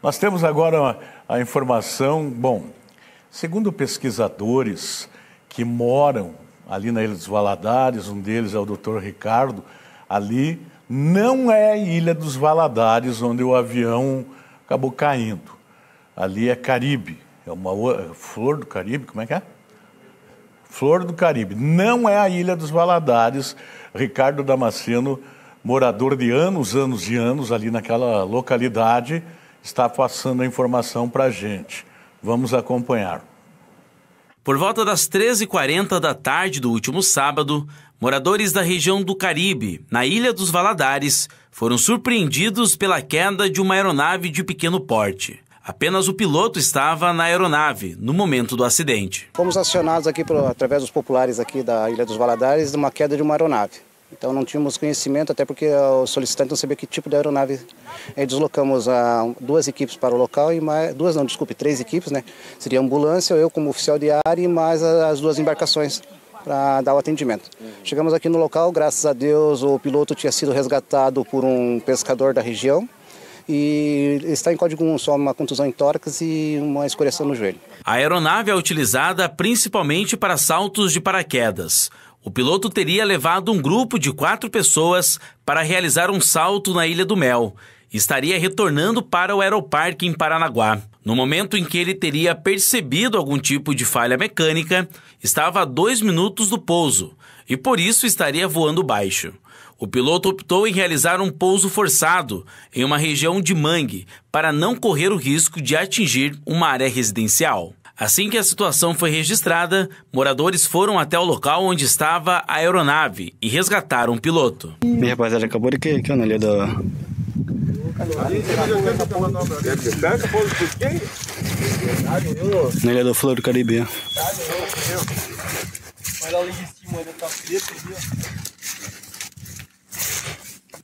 Nós temos agora a informação, bom, segundo pesquisadores que moram ali na Ilha dos Valadares, um deles é o Dr. Ricardo, ali não é a Ilha dos Valadares onde o avião acabou caindo. Ali é Caribe, é uma é flor do Caribe, como é que é? Flor do Caribe. Não é a Ilha dos Valadares. Ricardo Damasceno, morador de anos, anos e anos ali naquela localidade, está passando a informação para a gente. Vamos acompanhar. Por volta das 13h40 da tarde do último sábado, moradores da região do Caribe, na Ilha dos Valadares, foram surpreendidos pela queda de uma aeronave de pequeno porte. Apenas o piloto estava na aeronave no momento do acidente. Fomos acionados aqui por, através dos populares aqui da Ilha dos Valadares de uma queda de uma aeronave. Então não tínhamos conhecimento, até porque o solicitante não sabia que tipo de aeronave. Aí eh, deslocamos a, duas equipes para o local e mais, duas não, desculpe, três equipes, né? Seria a ambulância, eu como oficial de área e mais as duas embarcações para dar o atendimento. Uhum. Chegamos aqui no local, graças a Deus o piloto tinha sido resgatado por um pescador da região e está em código 1, só uma contusão em tórax e uma escoriação no joelho. A aeronave é utilizada principalmente para saltos de paraquedas o piloto teria levado um grupo de quatro pessoas para realizar um salto na Ilha do Mel e estaria retornando para o aeroparque em Paranaguá. No momento em que ele teria percebido algum tipo de falha mecânica, estava a dois minutos do pouso e por isso estaria voando baixo. O piloto optou em realizar um pouso forçado em uma região de mangue para não correr o risco de atingir uma área residencial. Assim que a situação foi registrada, moradores foram até o local onde estava a aeronave e resgataram o piloto. Minha rapaziada, acabou de que, que na linha do... Na ilha do Flor do Caribe. Olha lá cima, né? tá preto ali, ó.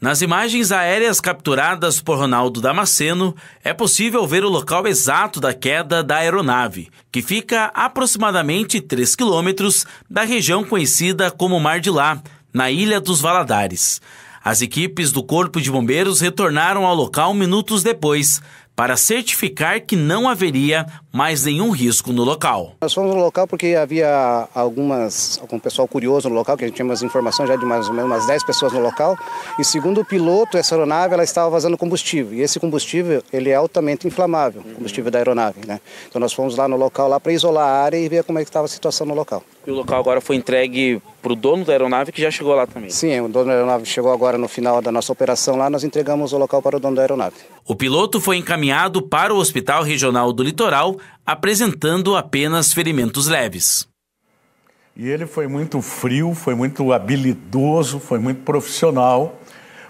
Nas imagens aéreas capturadas por Ronaldo Damasceno, é possível ver o local exato da queda da aeronave, que fica aproximadamente 3 quilômetros da região conhecida como Mar de Lá, na Ilha dos Valadares. As equipes do Corpo de Bombeiros retornaram ao local minutos depois para certificar que não haveria mais nenhum risco no local. Nós fomos no local porque havia algumas, algum pessoal curioso no local, que a gente tinha umas informações já de mais ou menos umas 10 pessoas no local. E segundo o piloto, essa aeronave ela estava vazando combustível. E esse combustível ele é altamente inflamável, uhum. combustível da aeronave. Né? Então nós fomos lá no local lá para isolar a área e ver como é que estava a situação no local. E o local agora foi entregue para o dono da aeronave que já chegou lá também. Sim, o dono da aeronave chegou agora no final da nossa operação lá, nós entregamos o local para o dono da aeronave. O piloto foi encaminhado para o Hospital Regional do Litoral apresentando apenas ferimentos leves. E ele foi muito frio, foi muito habilidoso, foi muito profissional,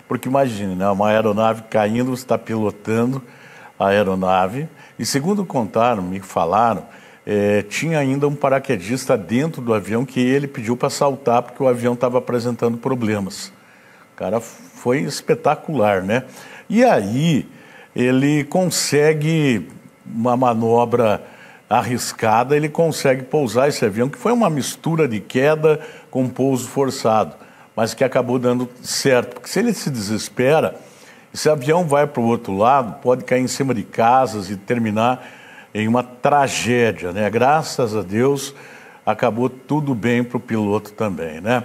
porque imagine, né, uma aeronave caindo, você está pilotando a aeronave, e segundo contaram, me falaram, é, tinha ainda um paraquedista dentro do avião que ele pediu para saltar porque o avião estava apresentando problemas. O cara foi espetacular, né? E aí ele consegue uma manobra arriscada, ele consegue pousar esse avião, que foi uma mistura de queda com pouso forçado, mas que acabou dando certo. Porque se ele se desespera, esse avião vai para o outro lado, pode cair em cima de casas e terminar em uma tragédia, né? Graças a Deus acabou tudo bem para o piloto também, né?